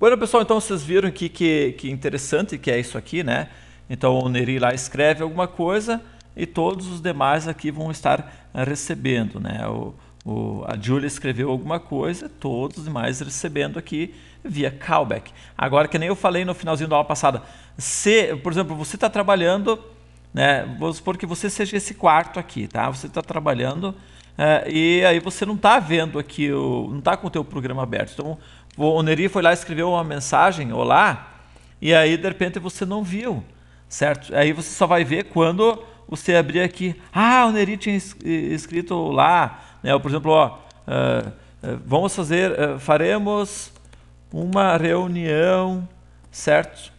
Bueno, pessoal, então vocês viram aqui que, que interessante que é isso aqui, né? Então o Neri lá escreve alguma coisa e todos os demais aqui vão estar recebendo, né? O, o, a Julia escreveu alguma coisa, todos os demais recebendo aqui via callback. Agora, que nem eu falei no finalzinho da aula passada, se, por exemplo, você está trabalhando, né? Vamos supor que você seja esse quarto aqui, tá? Você está trabalhando é, e aí você não está vendo aqui, o, não está com o teu programa aberto. Então, o Neri foi lá e escreveu uma mensagem, olá, e aí de repente você não viu, certo? Aí você só vai ver quando você abrir aqui. Ah, o Neri tinha escrito lá, né? Ou, por exemplo, ó, uh, uh, vamos fazer, ah, faremos uma reunião, certo?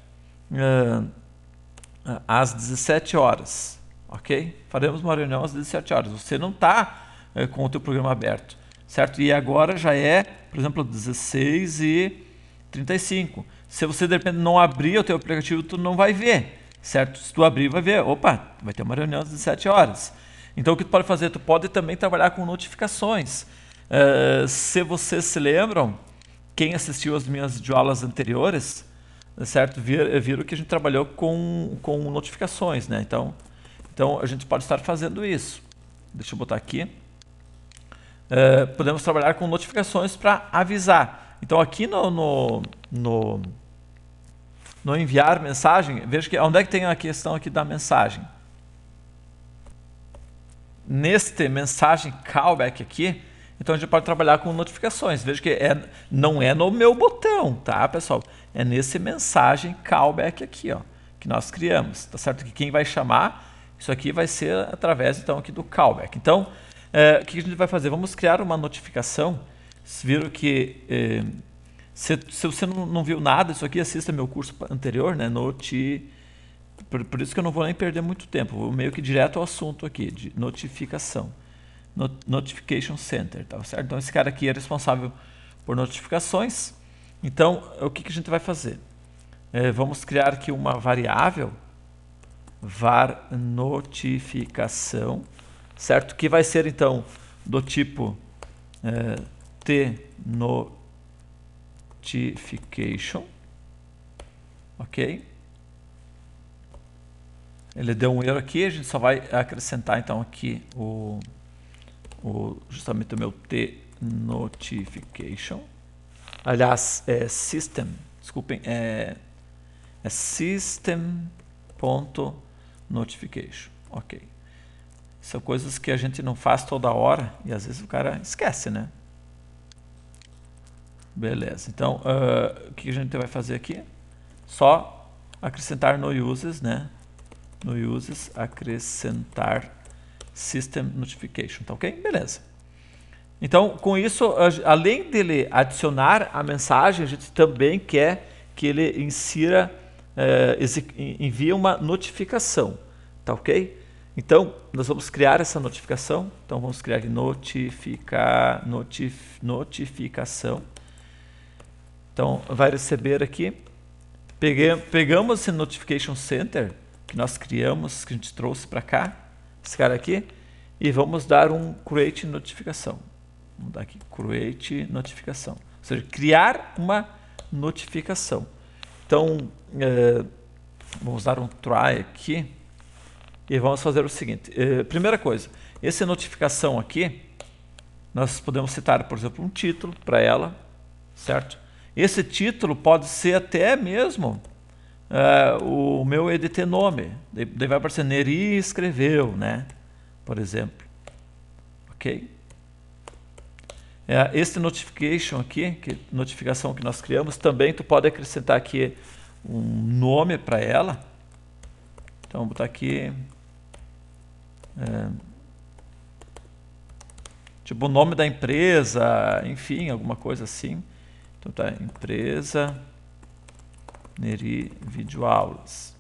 às 17 horas, ok? Faremos uma reunião às 17 horas. Você não está eh, com o teu programa aberto, certo? E agora já é, por exemplo, 16 e 35. Se você de repente não abrir o teu aplicativo, tu não vai ver, certo? Se tu abrir, vai ver, opa, vai ter uma reunião às 17 horas. Então o que tu pode fazer? Tu pode também trabalhar com notificações. Uh, se vocês se lembram, quem assistiu às minhas aulas anteriores, certo? Vir, eh, viram que a gente trabalhou com, com notificações, né? Então, então a gente pode estar fazendo isso. Deixa eu botar aqui. Eh, podemos trabalhar com notificações para avisar. Então aqui no, no, no, no, enviar mensagem, veja que onde é que tem a questão aqui da mensagem. Neste mensagem callback aqui, então a gente pode trabalhar com notificações. Veja que é, não é no meu botão, tá, pessoal? É nesse mensagem callback aqui, ó, que nós criamos, tá certo? Que quem vai chamar isso aqui vai ser através então aqui do callback. Então, é, o que a gente vai fazer? Vamos criar uma notificação. Vocês viram que é, se, se, você não, não, viu nada disso aqui, assista meu curso anterior, né? Noti... Por, por, isso que eu não vou nem perder muito tempo. Vou meio que direto ao assunto aqui, de notificação. Not Notification Center, tá certo? Então esse cara aqui é responsável por notificações. Então, o que, que a gente vai fazer? É, vamos criar aqui uma variável var notificação certo? Que vai ser então do tipo é, T notification, ok? Ele deu um erro aqui, a gente só vai acrescentar então aqui o, o justamente o meu T notification. Aliás, é system, desculpem, é, é system.notification, ok? São coisas que a gente não faz toda hora e às vezes o cara esquece, né? Beleza. Então, uh, o que a gente vai fazer aqui? Só acrescentar no uses, né? No uses, acrescentar system notification, tá ok? Beleza. Então, com isso, além dele adicionar a mensagem, a gente também quer que ele insira, eh, envie uma notificação, tá ok? Então, nós vamos criar essa notificação. Então, vamos criar notificar, notif, notificação. Então, vai receber aqui. Peguei, pegamos esse Notification Center que nós criamos, que a gente trouxe para cá, esse cara aqui, e vamos dar um Create Notificação. Vamos dar aqui Create Notificação. Ou seja, criar uma notificação. Então, eh, vamos dar um try aqui. E vamos fazer o seguinte. Eh, primeira coisa, essa notificação aqui, nós podemos citar, por exemplo, um título para ela, certo? Esse título pode ser até mesmo eh, o meu EDT nome. Daí vai aparecer Neri escreveu, né? Por exemplo. Ok? É, eh, este notification aqui, que notificação que nós criamos, também tu pode acrescentar aqui um nome para ela. Então, vou botar aqui é, tipo o nome da empresa, enfim, alguma coisa assim. Então tá, empresa Neri Videoaulas.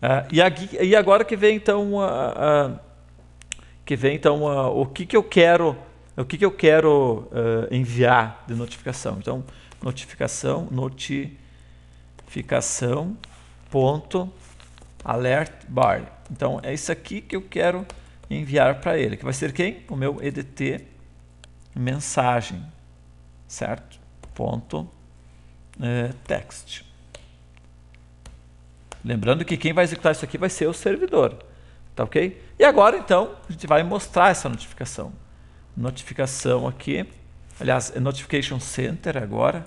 Ah, é, e, aqui, e agora que vem então a, a que vem então a, o que, que eu quero o que, que eu quero uh, enviar de notificação. Então notificação notificação ponto alert bar. Então é isso aqui que eu quero enviar para ele, que vai ser quem? O meu EDT mensagem, certo? Ponto é, text. Lembrando que quem vai executar isso aqui vai ser o servidor, tá ok? E agora então a gente vai mostrar essa notificação. Notificação aqui, aliás, é notification center agora.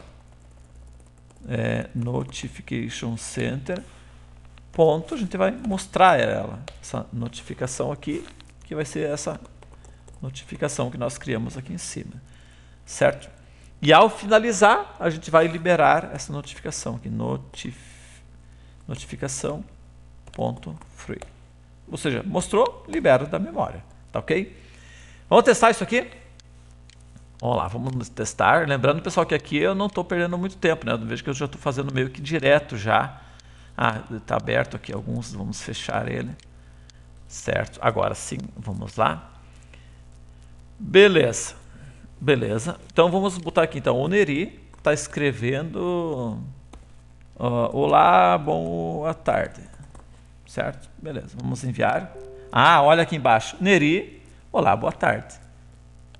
É, notification center ponto, a gente vai mostrar ela, essa notificação aqui, que vai ser essa notificação que nós criamos aqui em cima, certo? E ao finalizar, a gente vai liberar essa notificação aqui, notif notificação.free. Ou seja, mostrou, libera da memória, tá ok? Vamos testar isso aqui? Vamos lá, vamos testar. Lembrando, pessoal, que aqui eu não estou perdendo muito tempo, né? Eu vejo que eu já estou fazendo meio que direto já. Ah, está aberto aqui alguns, vamos fechar ele. Certo? Agora sim, vamos lá. Beleza. Beleza. Então vamos botar aqui então o Neri está escrevendo uh, Olá, boa tarde. Certo? Beleza. Vamos enviar. Ah, olha aqui embaixo. Neri, olá, boa tarde.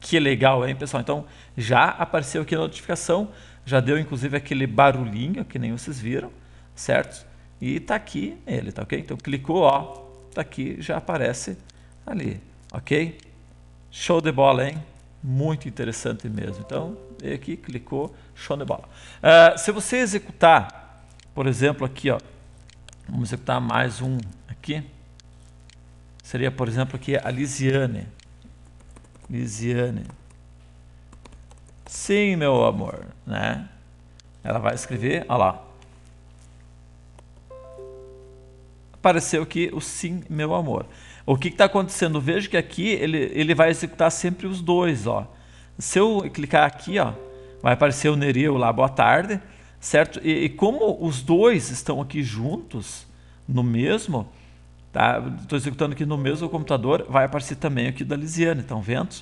Que legal, hein, pessoal? Então já apareceu aqui a notificação, já deu inclusive aquele barulhinho que nem vocês viram, certo? E está aqui ele, tá OK? Então clicou, ó, Tá aqui já aparece ali, ok? Show de bola, hein? Muito interessante mesmo. Então, aqui, clicou, show de bola. Uh, se você executar, por exemplo, aqui, ó, vamos executar mais um aqui. Seria, por exemplo, aqui a Lisiane. Lisiane. Sim, meu amor, né? Ela vai escrever, olha lá, pareceu que o sim, meu amor. O que está acontecendo? Vejo que aqui ele, ele vai executar sempre os dois. Ó. Se eu clicar aqui, ó, vai aparecer o Nereu lá, boa tarde. Certo? E, e como os dois estão aqui juntos, no mesmo, tá? Estou executando aqui no mesmo computador, vai aparecer também aqui da Lisiane, estão vendo?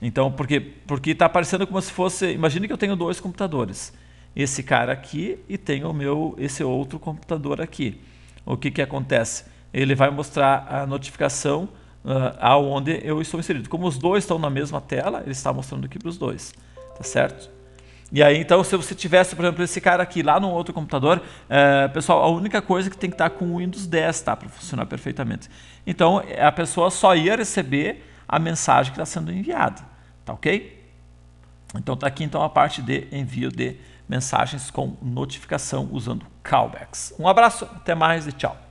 Então, porque porque está aparecendo como se fosse, imagine que eu tenho dois computadores, esse cara aqui e tenho o meu esse outro computador aqui o que, que acontece? Ele vai mostrar a notificação uh, aonde eu estou inserido. Como os dois estão na mesma tela, ele está mostrando aqui para os dois, tá certo? E aí, então, se você tivesse, por exemplo, esse cara aqui lá no outro computador, uh, pessoal, a única coisa é que tem que estar com o Windows 10, tá? Para funcionar perfeitamente. Então, a pessoa só ia receber a mensagem que está sendo enviada, tá ok? Então, está aqui então a parte de envio de mensagens com notificação usando callbacks. Um abraço, até mais e tchau.